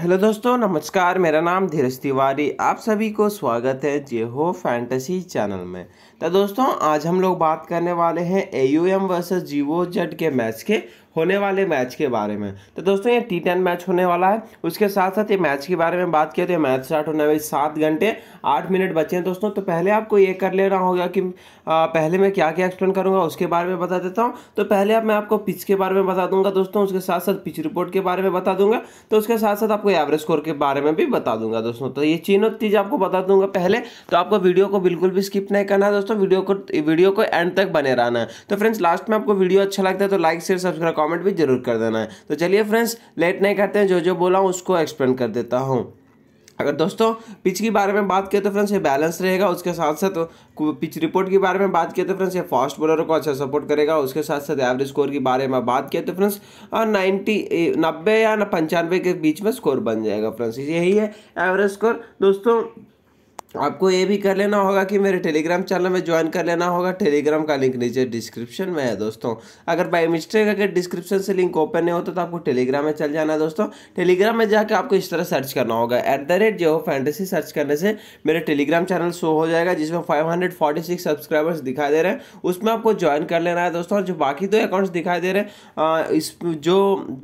hello दोस्तों नमस्कार मेरा नाम धीरज तिवारी आप सभी को स्वागत है जे हो फैंटेसी चैनल में तो दोस्तों आज हम लोग बात करने वाले हैं ए यू एम वर्सेज जीवो जेड के मैच के होने वाले मैच के बारे में तो दोस्तों ये टी टेन मैच होने वाला है उसके साथ साथ ये मैच के बारे में बात किया तो ये मैच स्टार्ट होने वाली सात घंटे आठ मिनट बचे हैं दोस्तों तो पहले आपको ये कर लेना होगा कि आ, पहले मैं क्या क्या एक्सप्लेन करूँगा उसके बारे में बता देता हूँ तो पहले आप मैं आपको पिच के बारे में बता दूंगा दोस्तों उसके साथ साथ पिच रिपोर्ट के बारे में बता दूंगा तो उसके साथ साथ आपको एवरेज स्कोर के बारे में भी बता दूंगा दोस्तों तो ये चीनों चीज़ आपको बता दूंगा पहले तो आपको वीडियो को बिल्कुल भी स्किप नहीं करना है दोस्तों वीडियो को वीडियो को एंड तक बने रहना है तो फ्रेंड्स लास्ट में आपको वीडियो अच्छा लगता है तो लाइक शेयर सब्सक्राइब कमेंट भी जरूर कर देना है तो चलिए फ्रेंड्स लेट नहीं करते हैं जो जो बोला हूँ उसको एक्सप्लेन कर देता हूँ अगर दोस्तों पिच के बारे में बात करें तो फ्रेंड्स ये बैलेंस रहेगा उसके साथ साथ तो पिच रिपोर्ट के बारे में बात करें तो फ्रेंड्स ये फास्ट बॉलर को अच्छा सपोर्ट करेगा उसके साथ साथ एवरेज स्कोर के बारे में बात करें तो फ्रेंड्स नाइन्टी नब्बे या पंचानवे के बीच में स्कोर बन जाएगा फ्रेंड्स यही है एवरेज स्कोर दोस्तों आपको ये भी कर लेना होगा कि मेरे टेलीग्राम चैनल में ज्वाइन कर लेना होगा टेलीग्राम का लिंक नीचे डिस्क्रिप्शन में है दोस्तों अगर बाई मिस्टेक अगर डिस्क्रिप्शन से लिंक ओपन नहीं होता तो आपको टेलीग्राम में चल जाना है दोस्तों टेलीग्राम में जाकर आपको इस तरह सर्च करना होगा एट द रेट जो फैंटेसी सर्च करने से मेरा टेलीग्राम चैनल शो हो जाएगा जिसमें फाइव सब्सक्राइबर्स दिखाई दे रहे हैं उसमें आपको ज्वाइन कर लेना है दोस्तों जो बाकी दो अकाउंट्स दिखाई दे रहे हैं इस जो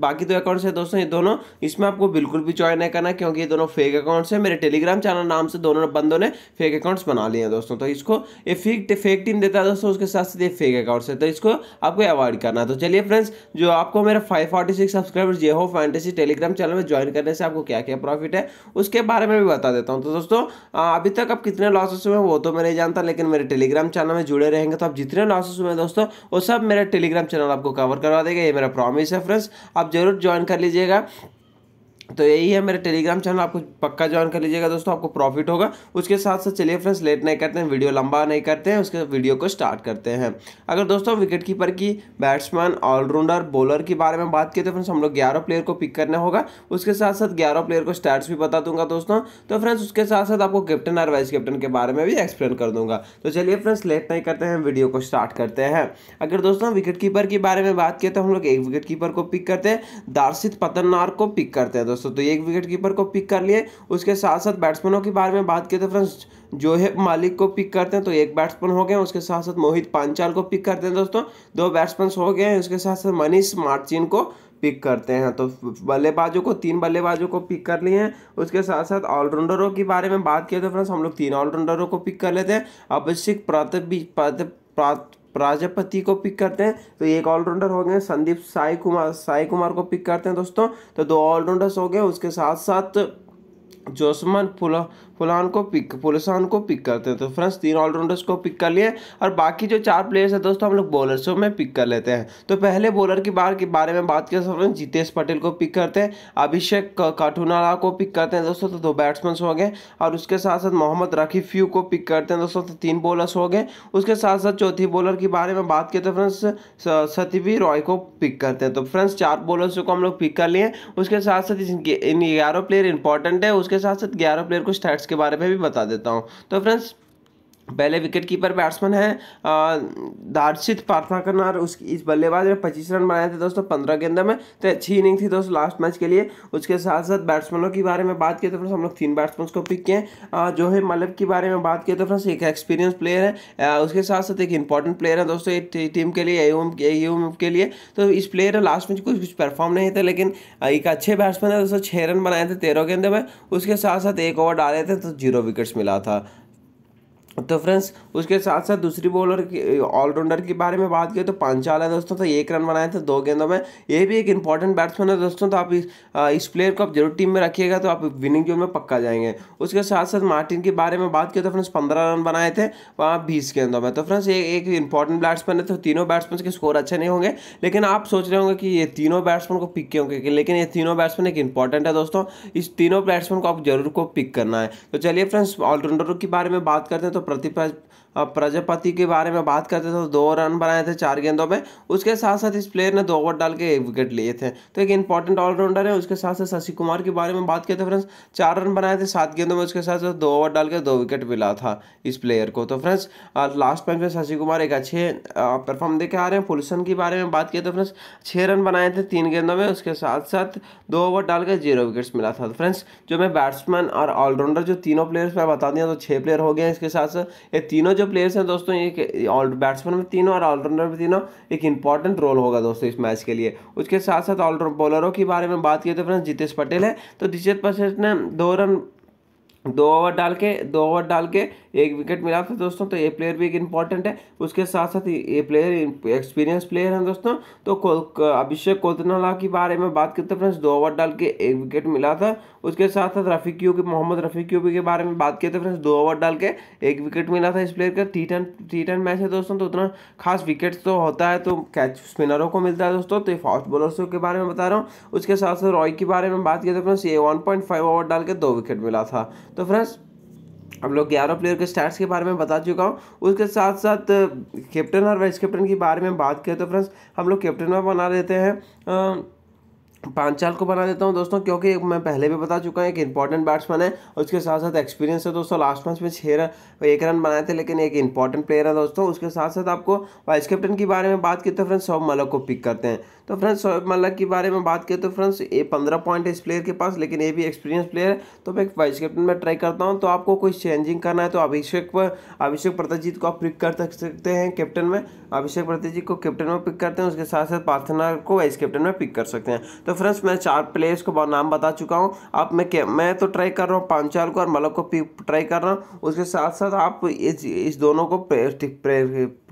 बाकी दो अकाउंट्स है दोस्तों ये दोनों इसमें आपको बिल्कुल भी ज्वाइन नहीं करना क्योंकि ये दोनों फेक अकाउंट्स है मेरे टेलीग्राम चैनल नाम से दोनों बंदों उन्होंने फेक अकाउंट्स बना लिए हैं दोस्तों तो इसको ये फेक फेक टीम देता है दोस्तों उसके साथ साथ ये फेक अकाउंट्स है तो इसको आपको अवॉइड करना है तो चलिए फ्रेंड्स जो आपको मेरा five forty six subscriber Jio fantasy Telegram channel में ज्वाइन करने से आपको क्या क्या प्रॉफिट है उसके बारे में भी बता देता हूँ तो दोस्तों अभी तक आप कितने लॉसेस हुए वो तो मैं नहीं जानता लेकिन मेरे टेलीग्राम चैनल में जुड़े रहेंगे तो आप जितने लॉसेस हुए दोस्तों वो सब मेरा टेलीग्राम चैनल आपको कवर करवा देगा ये मेरा प्रॉमिस है फ्रेंड्स आप जरूर ज्वाइन कर लीजिएगा तो यही है मेरे टेलीग्राम चैनल आपको पक्का ज्वाइन कर लीजिएगा दोस्तों आपको प्रॉफिट होगा उसके साथ साथ चलिए फ्रेंड्स लेट नहीं करते हैं वीडियो लंबा नहीं करते हैं उसके वीडियो को स्टार्ट करते हैं अगर दोस्तों विकेट कीपर की बैट्समैन ऑलराउंडर बॉलर के बारे में बात की तो फ्रेंड्स हम लोग ग्यारह प्लेयर को पिक करना होगा उसके साथ साथ ग्यारह प्लेयर को स्टार्ट भी बता दूंगा दोस्तों तो फ्रेंड्स उसके साथ साथ आपको कैप्टन और वाइस कैप्टन के बारे में भी एक्सप्लेन कर दूंगा तो चलिए फ्रेंड्स लेट नहीं करते हैं वीडियो को स्टार्ट करते हैं अगर दोस्तों विकेट कीपर के बारे में बात की तो हम लोग एक विकेट कीपर को पिक करते हैं दार्शित पतनार को पिक करते हैं दोस्तों दोस्तों तो एक विकेट कीपर को पिक कर लिए उसके साथ साथ बैट्समैनों के बारे में बात की तो फ्रेंड्स है मालिक को पिक करते हैं तो एक बैट्समैन हो गए उसके साथ साथ मोहित पांचाल को पिक करते हैं दोस्तों दो बैट्समैन हो गए हैं उसके साथ साथ मनीष मार्चिन को पिक करते हैं तो बल्लेबाजों को तीन बल्लेबाजों को पिक कर लिए हैं उसके साथ साथ ऑलराउंडरों के बारे में बात किए तो फ्रेंड्स हम लोग तीन ऑलराउंडरों को पिक कर लेते हैं अभिषेक प्रताप भी प्राजापति को पिक करते हैं तो एक ऑलराउंडर हो गए संदीप साई कुमार साई कुमार को पिक करते हैं दोस्तों तो दो ऑलराउंडर्स हो गए उसके साथ साथ जोसमन फुला फुलान को पिक फुलसान को पिक करते हैं तो फ्रेंड्स तीन ऑलराउंडर्स को पिक कर लिए और बाकी जो चार प्लेयर्स हैं दोस्तों हम लोग बॉलर्सों में पिक कर लेते हैं तो पहले बॉलर की बार के बारे में बात करें फ्रेंड्स जितेश पटेल को पिक करते हैं अभिषेक काठूनाला को पिक करते हैं दोस्तों तो दो बैट्समैन हो गए और उसके साथ साथ मोहम्मद रकीफ यू को पिक करते हैं दोस्तों तो तीन बॉलर्स हो गए उसके साथ साथ चौथी बॉलर के बारे में बात करें तो फ्रेंड्स सतीवी रॉय को पिक करते हैं तो फ्रेंड्स चार बॉलर्स को हम लोग पिक कर लिए उसके साथ साथ इन ग्यारह प्लेयर इंपॉर्टेंट है उसके उसके साथ साथ ग्यारह प्लेयर को स्टैट्स के बारे में भी बता देता हूँ तो फ्रेंड्स पहले विकेट कीपर बैट्समैन है दार्शित और उस इस बल्लेबाज ने पच्चीस रन बनाए थे दोस्तों पंद्रह गेंदों में तो अच्छी इनिंग थी दोस्तों लास्ट मैच के लिए उसके साथ साथ बैट्समैनों के बारे में बात किए तो फ्रेंड्स हम लोग तीन बैट्समैन को पिक किए जो है मलब के बारे में बात किए तो फ्रेंड्स एक एक्सपीरियंस प्लेयर है उसके साथ साथ एक इंपॉर्टेंट प्लेयर है दोस्तों टीम के लिए एम एम के लिए तो इस प्लेयर लास्ट मैच कुछ कुछ परफॉर्म नहीं थे लेकिन एक अच्छे बैट्समैन है दोस्तों छः रन बनाए थे तेरह गेंदों में उसके साथ साथ एक ओवर डाले थे तो जीरो विकेट्स मिला था तो फ्रेंड्स उसके साथ साथ दूसरी बॉलर की ऑलराउंडर के बारे में बात करें तो पांचाल है दोस्तों तो एक रन बनाए थे दो गेंदों में ये भी एक इंपॉर्टेंट बैट्समैन है दोस्तों तो आप इस, इस प्लेयर को आप जरूर टीम में रखिएगा तो आप विनिंग जोन में पक्का जाएंगे उसके साथ साथ मार्टिन के बारे में बात करें तो फ्रेंड्स पंद्रह रन बनाए थे वहाँ बीस गेंदों में तो फ्रेंड्स ये एक इंपॉर्टेंट बैट्समैन है तो तीनों बैट्समैन के स्कोर अच्छे नहीं होंगे लेकिन आप सोच रहे होंगे कि ये तीनों बैट्समैन को पिक क्यों क्योंकि लेकिन ये तीनों बैट्समैन एक इंपॉर्टेंट है दोस्तों इस तीनों बैट्समैन को आप जरूर को पिक करना है तो चलिए फ्रेंड्स ऑलराउंडरों के बारे में बात करते हैं तो प्रतिपा प्रजापति के बारे में बात करते तो दो रन बनाए थे चार गेंदों में उसके साथ साथ इस प्लेयर ने दो ओवर डाल के एक विकेट लिए थे तो एक इंपॉर्टेंट ऑलराउंडर है उसके साथ साथ शशि कुमार के बारे में बात करते फ्रेंड्स चार रन बनाए थे सात गेंदों में उसके साथ साथ दो ओवर डाल के दो विकेट मिला था इस प्लेयर को तो फ्रेंड्स लास्ट मैच में शशि कुमार एक अच्छे परफॉर्म देखे आ रहे हैं पुलसन के बारे में बात किए तो फ्रेंड्स छः रन बनाए थे तीन गेंदों में उसके साथ साथ दो ओवर डाल के जीरो विकेट्स मिला था फ्रेंड्स तो जो मैं बैट्समैन और ऑलराउंडर जो तीनों प्लेयर्स मैं बता दिया तो छः प्लेयर हो गए इसके साथ साथ ये तीनों जो प्लेयर्स हैं दोस्तों एक बैट्समैन में तीनों और ऑलराउंडर में तीनों एक इंपॉर्टेंट रोल होगा दोस्तों इस मैच के लिए उसके साथ साथ ऑल बॉलरों के बारे में बात की तो फ्रेंड्स जितेश पटेल है तो जितेश पटेल ने दो रन दो ओवर डाल के दो ओवर डाल के एक विकेट मिला था दोस्तों तो ये प्लेयर भी एक इम्पॉर्टेंट है उसके साथ साथ ये प्लेयर एक्सपीरियंस प्लेयर हैं दोस्तों तो अभिषेक कोतनाला के बारे में बात करते फ्रेंड्स दो ओवर डाल के एक विकेट मिला था उसके साथ साथ रफीक की मोहम्मद रफीक यूबी के बारे में बात करते फ्रेंड्स दो ओवर डाल के एक विकेट मिला था इस प्लेयर का T ten T ten match है दोस्तों तो उतना खास विकेट तो होता है तो कैच स्पिनरों को मिलता है दोस्तों तो ये फास्ट बॉलर्स के बारे में बता रहा हूँ उसके साथ साथ रॉय के बारे में बात करते फ्रेंड्स ये वन ओवर डाल के दो विकेट मिला था तो फ्रेंड्स हम लोग ग्यारह प्लेयर के स्टैट्स के बारे में बता चुका हूँ उसके साथ साथ कैप्टन और वाइस कैप्टन के बारे में बात करें तो फ्रेंड्स हम लोग कैप्टन में बना लेते हैं पांचाल को बना देता हूँ दोस्तों क्योंकि मैं पहले भी बता चुका हूँ एक इंपॉर्टेंट बैट्समैन है और उसके साथ साथ एक्सपीरियंस है दोस्तों लास्ट मैच में छः रन एक रन बनाए थे लेकिन एक इंपॉर्टेंट प्लेयर है दोस्तों उसके साथ साथ आपको वाइस कैप्टन के बारे में बात की तो फ्रेंड्स सौभ मलक को पिक करते हैं तो फ्रेंड्स सौभ मलक के बारे में बात की तो फ्रेंड्स ये पंद्रह पॉइंट है इस प्लेयर के पास लेकिन ये भी एक्सपीरियंस प्लेयर है तो मैं वाइस कैप्टन में ट्राई करता हूँ तो आपको कोई चेंजिंग करना है तो अभिषेक पर अभिषेक प्रताजीत को आप पिक कर सकते हैं कैप्टन में अभिषेक प्रताजीत को कैप्टन में पिक करते हैं उसके साथ साथ पार्थना को वाइस कैप्टन में पिक कर सकते हैं तो तो फ्रेंड्स मैं चार प्लेयर्स को नाम बता चुका हूँ आप मैं मैं तो ट्राई कर रहा हूँ पांचाल को और मलक को ट्राई कर रहा हूँ उसके साथ साथ आप इस इस दोनों को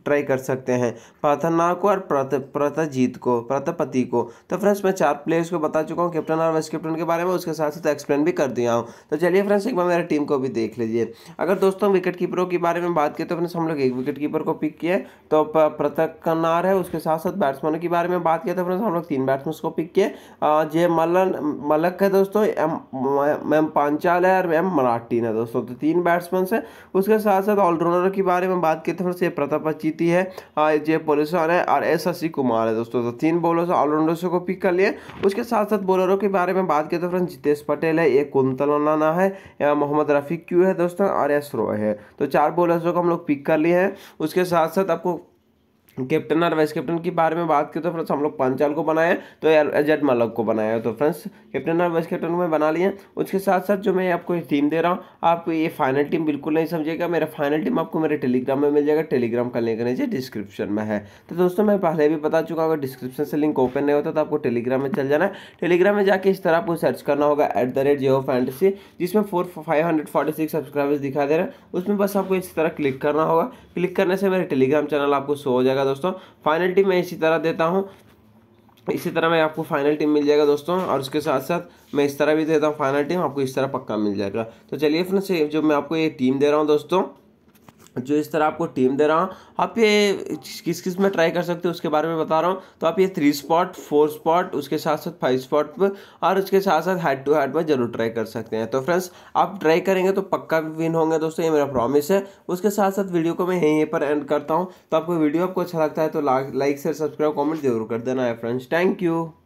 ट्राई कर सकते हैं प्रार्थना को और प्रतजीत को प्रतपति को तो फ्रेंड्स मैं चार प्लेयर्स को बता चुका हूँ कैप्टन और वाइस कैप्टन के बारे में उसके साथ साथ एक्सप्लेन भी कर दिया हूँ तो चलिए फ्रेंड्स एक बार मेरे टीम को भी देख लीजिए अगर दोस्तों विकेट कीपरों के बारे में बात की तो फ्रेंड्स हम लोग एक विकेट कीपर को पिक किए तो प्रतकनार है उसके साथ साथ बैट्समैनों के बारे में बात किया तो फ्रेंड्स हम लोग तीन बैट्समैन को पिक किए जे मलन मलक है दोस्तों एम एम पांचाल है और एम मराठी है दोस्तों तो तीन बैट्समैन है उसके साथ साथ ऑलराउंडर के बारे में बात की तो फ्रेंड्स ये प्रतापा जीती है हाँ, जय पोलिसन है और एस शशि कुमार है दोस्तों तो तीन बॉलर्स ऑलराउंडर्स को पिक कर लिए उसके साथ साथ बॉलरों के बारे में बात करें तो फ्रेंड जितेश पटेल है एक कुंतल नाना है मोहम्मद रफ़ी क्यू है दोस्तों और एस रॉय है तो चार बॉलर्सों को हम लोग पिक कर लिए हैं उसके साथ साथ आपको कैप्टन और वाइस कैप्टन के बारे में बात की तो फ्रेंड्स हम लोग पंचाल को बनाए तो एजट मलक को बनाया तो फ्रेंड्स कैप्टन और वाइस कैप्टन मैं बना लिए उसके साथ साथ जो मैं आपको टीम दे रहा हूँ आप ये फाइनल टीम बिल्कुल नहीं समझेगा मेरा फाइनल टीम आपको मेरे टेलीग्राम में मिल जाएगा टेलीग्राम का लिंक नीचे डिस्क्रिप्शन में है तो दोस्तों मैं पहले भी बता चुका हूँ अगर डिस्क्रिप्शन से लिंक ओपन नहीं होता तो आपको टेलीग्राम में चल जाना है टेलीग्राम में जाकर इस तरह आपको सर्च करना होगा at the rate Jio fantasy जिसमें four five hundred forty six subscribers दिखा दे रहे हैं उसमें बस आपको इस तरह क्लिक करना होगा क्लिक करने से मेरे टेलीग्राम चैनल आपको शो हो जाएगा दोस्तों फाइनल टीम मैं इसी तरह देता हूँ इसी तरह मैं आपको फाइनल टीम मिल जाएगा दोस्तों और उसके साथ साथ मैं इस तरह भी देता हूँ फाइनल टीम आपको इस तरह पक्का मिल जाएगा तो चलिए फ्रेंड्स जो मैं आपको ये टीम दे रहा हूँ दोस्तों जो इस तरह आपको टीम दे रहा हूँ आप ये किस किस में ट्राई कर सकते हो उसके बारे में बता रहा हूँ तो आप ये थ्री स्पॉट फोर स्पॉट उसके साथ साथ फाइव स्पॉट पर और उसके साथ साथ हेड टू हेड में जरूर ट्राई कर सकते हैं तो फ्रेंड्स आप ट्राई करेंगे तो पक्का विन होंगे दोस्तों ये मेरा प्रॉमिस है उसके साथ साथ वीडियो को मैं यहीं यहीं पर एंड करता हूँ तो आपको वीडियो आपको अच्छा लगता है तो लाइक शेयर सब्सक्राइब कॉमेंट जरूर कर देना है फ्रेंड्स थैंक यू